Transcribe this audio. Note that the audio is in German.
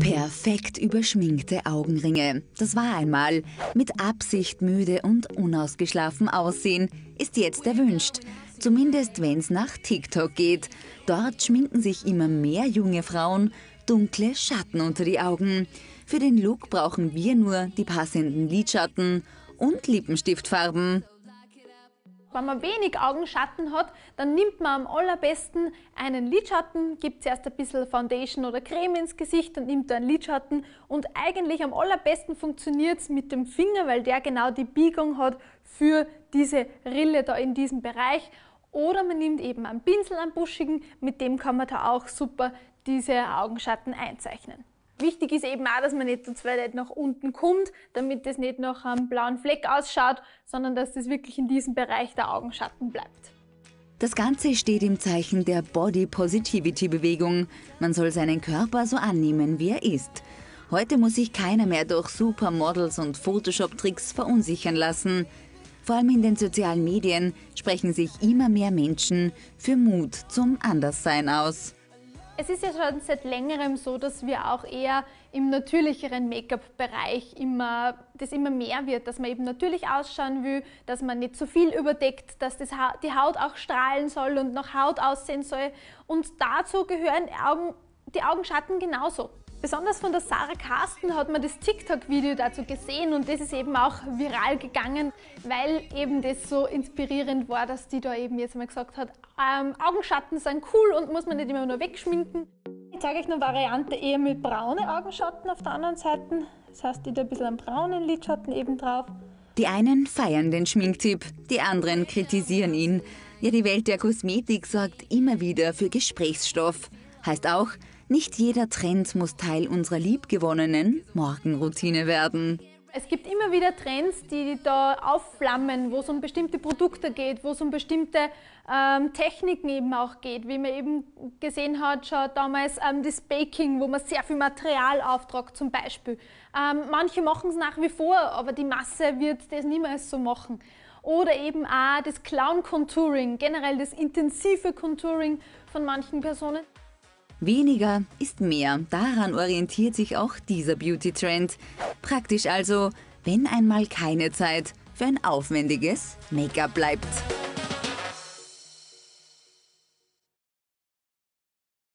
Perfekt überschminkte Augenringe. Das war einmal. Mit Absicht müde und unausgeschlafen aussehen ist jetzt erwünscht. Zumindest wenn es nach TikTok geht. Dort schminken sich immer mehr junge Frauen dunkle Schatten unter die Augen. Für den Look brauchen wir nur die passenden Lidschatten und Lippenstiftfarben. Wenn man wenig Augenschatten hat, dann nimmt man am allerbesten einen Lidschatten, gibt zuerst ein bisschen Foundation oder Creme ins Gesicht und nimmt einen Lidschatten. Und eigentlich am allerbesten funktioniert es mit dem Finger, weil der genau die Biegung hat für diese Rille da in diesem Bereich. Oder man nimmt eben einen Pinsel, einen buschigen, mit dem kann man da auch super diese Augenschatten einzeichnen. Wichtig ist eben auch, dass man nicht zu weit nach unten kommt, damit das nicht nach einem blauen Fleck ausschaut, sondern dass das wirklich in diesem Bereich der Augenschatten bleibt. Das Ganze steht im Zeichen der Body Positivity Bewegung. Man soll seinen Körper so annehmen, wie er ist. Heute muss sich keiner mehr durch Supermodels und Photoshop-Tricks verunsichern lassen. Vor allem in den sozialen Medien sprechen sich immer mehr Menschen für Mut zum Anderssein aus. Es ist ja schon seit längerem so, dass wir auch eher im natürlicheren Make-up-Bereich immer, das immer mehr wird, dass man eben natürlich ausschauen will, dass man nicht zu so viel überdeckt, dass das ha die Haut auch strahlen soll und nach Haut aussehen soll. Und dazu gehören Augen, die Augenschatten genauso. Besonders von der Sarah Carsten hat man das TikTok-Video dazu gesehen und das ist eben auch viral gegangen, weil eben das so inspirierend war, dass die da eben jetzt mal gesagt hat, ähm, Augenschatten sind cool und muss man nicht immer nur wegschminken. Ich zeige euch eine Variante eher mit braunen Augenschatten auf der anderen Seite. Das heißt, ich da ein bisschen einen braunen Lidschatten eben drauf. Die einen feiern den Schminktipp, die anderen kritisieren ihn. Ja, die Welt der Kosmetik sorgt immer wieder für Gesprächsstoff. Heißt auch, nicht jeder Trend muss Teil unserer liebgewonnenen Morgenroutine werden. Es gibt immer wieder Trends, die da aufflammen, wo es um bestimmte Produkte geht, wo es um bestimmte ähm, Techniken eben auch geht. Wie man eben gesehen hat, schon damals ähm, das Baking, wo man sehr viel Material auftragt zum Beispiel. Ähm, manche machen es nach wie vor, aber die Masse wird das niemals so machen. Oder eben auch das Clown-Contouring, generell das intensive Contouring von manchen Personen. Weniger ist mehr, daran orientiert sich auch dieser Beauty-Trend. Praktisch also, wenn einmal keine Zeit für ein aufwendiges Make-up bleibt.